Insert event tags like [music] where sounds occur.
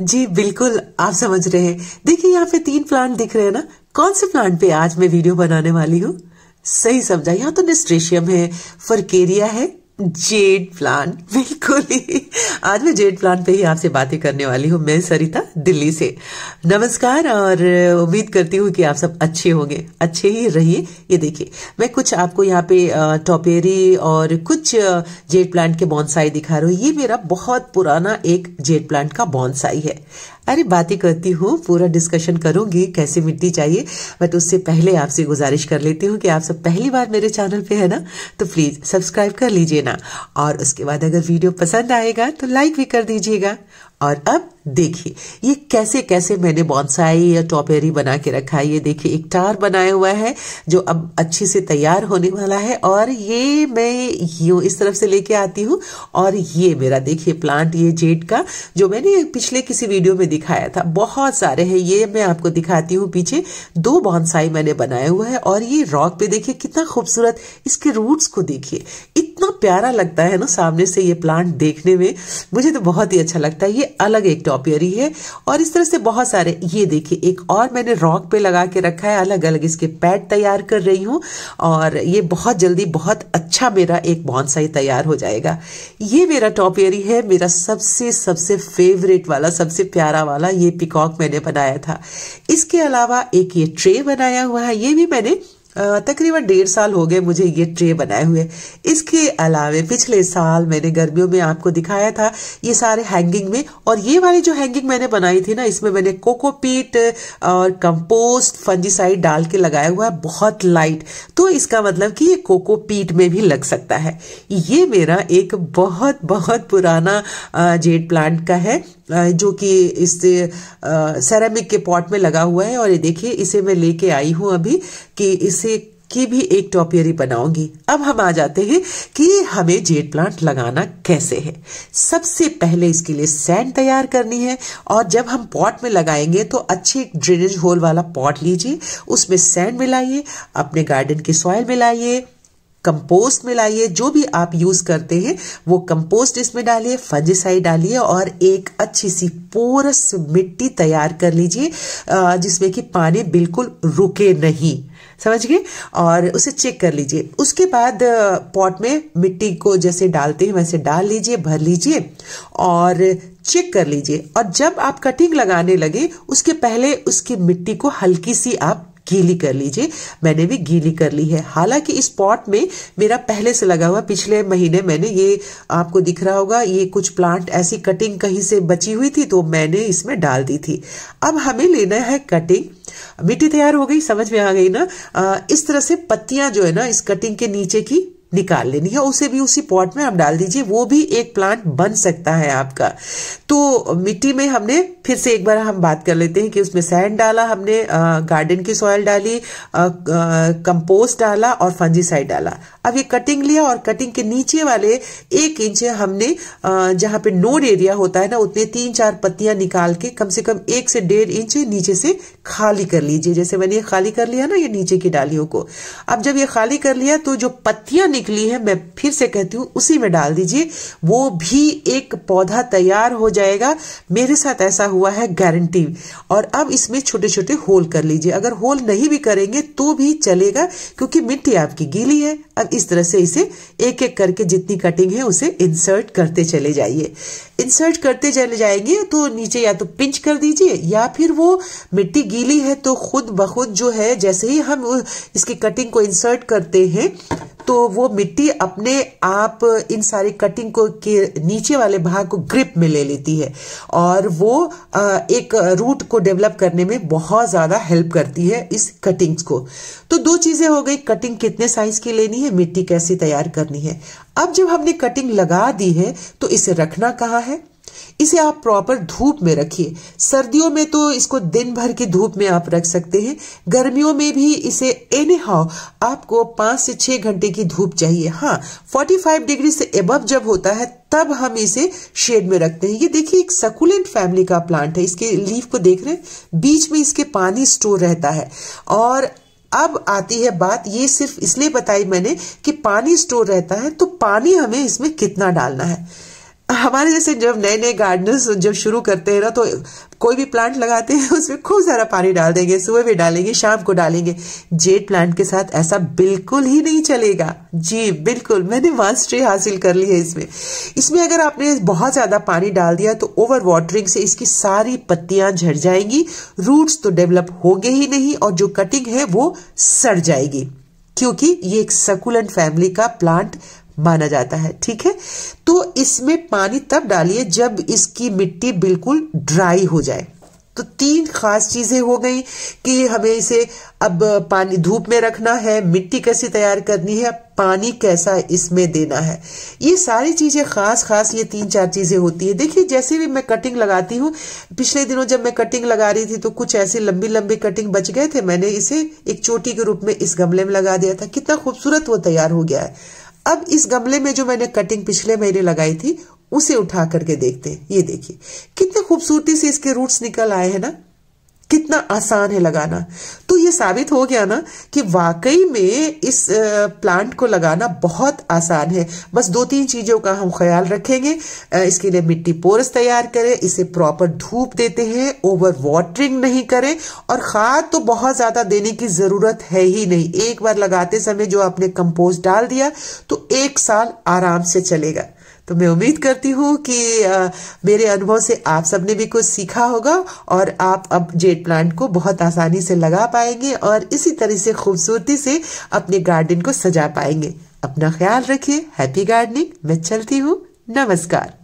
जी बिल्कुल आप समझ रहे हैं देखिए यहाँ पे तीन प्लांट दिख रहे हैं ना कौन से प्लांट पे आज मैं वीडियो बनाने वाली हूँ सही समझा यहाँ तो निस्ट्रेशियम है फरकेरिया है जेड प्लान बिल्कुल ही आज मैं जेड प्लान पे ही आपसे बातें करने वाली हूँ मैं सरिता दिल्ली से नमस्कार और उम्मीद करती हूँ कि आप सब अच्छे होंगे अच्छे ही रहिए ये देखिए मैं कुछ आपको यहाँ पे टॉपेरी और कुछ जेड प्लांट के बॉन्साई दिखा रही हूँ ये मेरा बहुत पुराना एक जेड प्लांट का बॉन्साई है अरे बातें करती हूँ पूरा डिस्कशन करूंगी कैसी मिट्टी चाहिए बट उससे पहले आपसे गुजारिश कर लेती हूँ कि आप सब पहली बार मेरे चैनल पे है ना तो प्लीज़ सब्सक्राइब कर लीजिए ना और उसके बाद अगर वीडियो पसंद आएगा तो लाइक भी कर दीजिएगा और अब देखिए ये कैसे कैसे मैंने बॉन्साई या टॉपेरी बना के रखा है ये देखिए एक टार बनाया हुआ है जो अब अच्छे से तैयार होने वाला है और ये मैं यूँ इस तरफ से लेके आती हूँ और ये मेरा देखिए प्लांट ये जेड का जो मैंने पिछले किसी वीडियो में दिखाया था बहुत सारे हैं ये मैं आपको दिखाती हूँ पीछे दो बॉन्साई मैंने बनाया हुआ है और ये रॉक पे देखिए कितना खूबसूरत इसके रूट्स को देखिए इतना प्यारा लगता है ना सामने से ये प्लांट देखने में मुझे तो बहुत ही अच्छा लगता है ये अलग एक टॉप टॉपियरी है और इस तरह से बहुत सारे ये देखिए एक और मैंने रॉक पे लगा के रखा है अलग अलग इसके पैड तैयार कर रही हूँ और ये बहुत जल्दी बहुत अच्छा मेरा एक बॉन्साई तैयार हो जाएगा ये मेरा टॉपियरी है मेरा सबसे सबसे फेवरेट वाला सबसे प्यारा वाला ये पिकॉक मैंने बनाया था इसके अलावा एक ये ट्रे बनाया हुआ है ये भी मैंने तकरीबन डेढ़ साल हो गए मुझे ये ट्रे बनाए हुए इसके अलावे पिछले साल मैंने गर्मियों में आपको दिखाया था ये सारे हैंगिंग में और ये वाली जो हैंगिंग मैंने बनाई थी ना इसमें मैंने कोकोपीट और कंपोस्ट फंजीसाइड डाल के लगाया हुआ है बहुत लाइट तो इसका मतलब कि ये कोकोपीट में भी लग सकता है ये मेरा एक बहुत बहुत पुराना जेड प्लांट का है जो कि इस सेरेमिक के पॉट में लगा हुआ है और ये देखिए इसे मैं लेके आई हूँ अभी कि इसे की भी एक टॉपियरी बनाऊंगी अब हम आ जाते हैं कि हमें जेड प्लांट लगाना कैसे है सबसे पहले इसके लिए सैंड तैयार करनी है और जब हम पॉट में लगाएंगे तो अच्छे ड्रेनेज होल वाला पॉट लीजिए उसमें सैंड मिलाइए अपने गार्डन की सॉयल मिलाइए कंपोस्ट मिलाइए जो भी आप यूज करते हैं वो कंपोस्ट इसमें डालिए फंजिसाइड डालिए और एक अच्छी सी पोरस मिट्टी तैयार कर लीजिए जिसमें कि पानी बिल्कुल रुके नहीं समझ गए और उसे चेक कर लीजिए उसके बाद पॉट में मिट्टी को जैसे डालते हैं वैसे डाल लीजिए भर लीजिए और चेक कर लीजिए और जब आप कटिंग लगाने लगे उसके पहले उसकी मिट्टी को हल्की सी आप गीली कर लीजिए मैंने भी गीली कर ली है हालांकि इस पॉट में मेरा पहले से लगा हुआ पिछले महीने मैंने ये आपको दिख रहा होगा ये कुछ प्लांट ऐसी कटिंग कहीं से बची हुई थी तो मैंने इसमें डाल दी थी अब हमें लेना है कटिंग मिट्टी तैयार हो गई समझ में आ गई ना इस तरह से पत्तियां जो है ना इस कटिंग के नीचे की निकाल लेनी है उसे भी उसी पॉट में आप डाल दीजिए वो भी एक प्लांट बन सकता है आपका तो मिट्टी में हमने फिर से एक बार हम बात कर लेते हैं कि उसमें सैंड डाला हमने गार्डन की सॉयल डाली कंपोस्ट डाला और फंजीसाइड डाला अब ये कटिंग लिया और कटिंग के नीचे वाले एक इंच हमने जहां पे नोड एरिया होता है ना उतने तीन चार पत्तियां निकाल के कम से कम एक से डेढ़ इंच नीचे से खाली कर लीजिए जैसे मैंने ये खाली कर लिया ना ये नीचे की डालियों को अब जब ये खाली कर लिया तो जो पत्तियां निकली है मैं फिर से कहती हूँ उसी में डाल दीजिए वो भी एक पौधा तैयार हो जाएगा मेरे साथ ऐसा हुआ है गारंटी और अब इसमें छोटे छोटे होल कर लीजिए अगर होल नहीं भी करेंगे तो भी चलेगा क्योंकि मिट्टी आपकी गीली है अब इस तरह से इसे एक एक करके जितनी कटिंग है उसे इंसर्ट करते चले जाइए इंसर्ट करते चले जाएंगे तो नीचे या तो पिंच कर दीजिए या फिर वो मिट्टी गीली है तो खुद बखुद जो है जैसे ही हम इसकी कटिंग को इंसर्ट करते हैं तो वो मिट्टी अपने आप इन सारी कटिंग को के नीचे वाले भाग को ग्रिप में ले लेती है और वो एक रूट को डेवलप करने में बहुत ज़्यादा हेल्प करती है इस कटिंग्स को तो दो चीज़ें हो गई कटिंग कितने साइज की लेनी है मिट्टी कैसी तैयार करनी है अब जब हमने कटिंग लगा दी है तो इसे रखना कहाँ है इसे आप प्रॉपर धूप में रखिए सर्दियों में तो इसको दिन भर की धूप में आप रख सकते हैं गर्मियों में भी इसे एनी हाउ आपको पांच से छह घंटे की धूप चाहिए हाँ 45 डिग्री से एबव जब होता है तब हम इसे शेड में रखते हैं ये देखिए एक सकुलेंट फैमिली का प्लांट है इसके लीफ को देख रहे हैं बीच में इसके पानी स्टोर रहता है और अब आती है बात ये सिर्फ इसलिए बताई मैंने कि पानी स्टोर रहता है तो पानी हमें इसमें कितना डालना है हमारे जैसे जब नए नए गार्डनर्स जब शुरू करते हैं ना तो कोई भी प्लांट लगाते हैं [laughs] उसमें खूब सारा पानी डाल देंगे सुबह भी डालेंगे शाम को डालेंगे जेट प्लांट के साथ ऐसा बिल्कुल ही नहीं चलेगा जी बिल्कुल मैंने मास्टरी हासिल कर ली है इसमें इसमें अगर आपने बहुत ज़्यादा पानी डाल दिया तो ओवर वाटरिंग से इसकी सारी पत्तियां झड़ जाएंगी रूट्स तो डेवलप होंगे ही नहीं और जो कटिंग है वो सड़ जाएगी क्योंकि ये एक सकुलेंट फैमिली का प्लांट माना जाता है ठीक है तो इसमें पानी तब डालिए जब इसकी मिट्टी बिल्कुल ड्राई हो जाए तो तीन खास चीजें हो गई कि हमें इसे अब पानी धूप में रखना है मिट्टी कैसी तैयार करनी है पानी कैसा इसमें देना है ये सारी चीजें खास खास ये तीन चार चीजें होती है देखिए जैसे भी मैं कटिंग लगाती हूँ पिछले दिनों जब मैं कटिंग लगा रही थी तो कुछ ऐसे लंबी लंबी कटिंग बच गए थे मैंने इसे एक चोटी के रूप में इस गमले में लगा दिया था कितना खूबसूरत वो तैयार हो गया है अब इस गमले में जो मैंने कटिंग पिछले महीने लगाई थी उसे उठा करके देखते हैं ये देखिए कितने खूबसूरती से इसके रूट्स निकल आए हैं ना कितना आसान है लगाना तो ये साबित हो गया ना कि वाकई में इस प्लांट को लगाना बहुत आसान है बस दो तीन चीज़ों का हम ख्याल रखेंगे इसके लिए मिट्टी पोरस तैयार करें इसे प्रॉपर धूप देते हैं ओवर वाटरिंग नहीं करें और खाद तो बहुत ज़्यादा देने की ज़रूरत है ही नहीं एक बार लगाते समय जो आपने कंपोस्ट डाल दिया तो एक साल आराम से चलेगा तो मैं उम्मीद करती हूँ कि आ, मेरे अनुभव से आप सबने भी कुछ सीखा होगा और आप अब जेट प्लांट को बहुत आसानी से लगा पाएंगे और इसी तरह से खूबसूरती से अपने गार्डन को सजा पाएंगे अपना ख्याल रखिए हैप्पी गार्डनिंग मैं चलती हूँ नमस्कार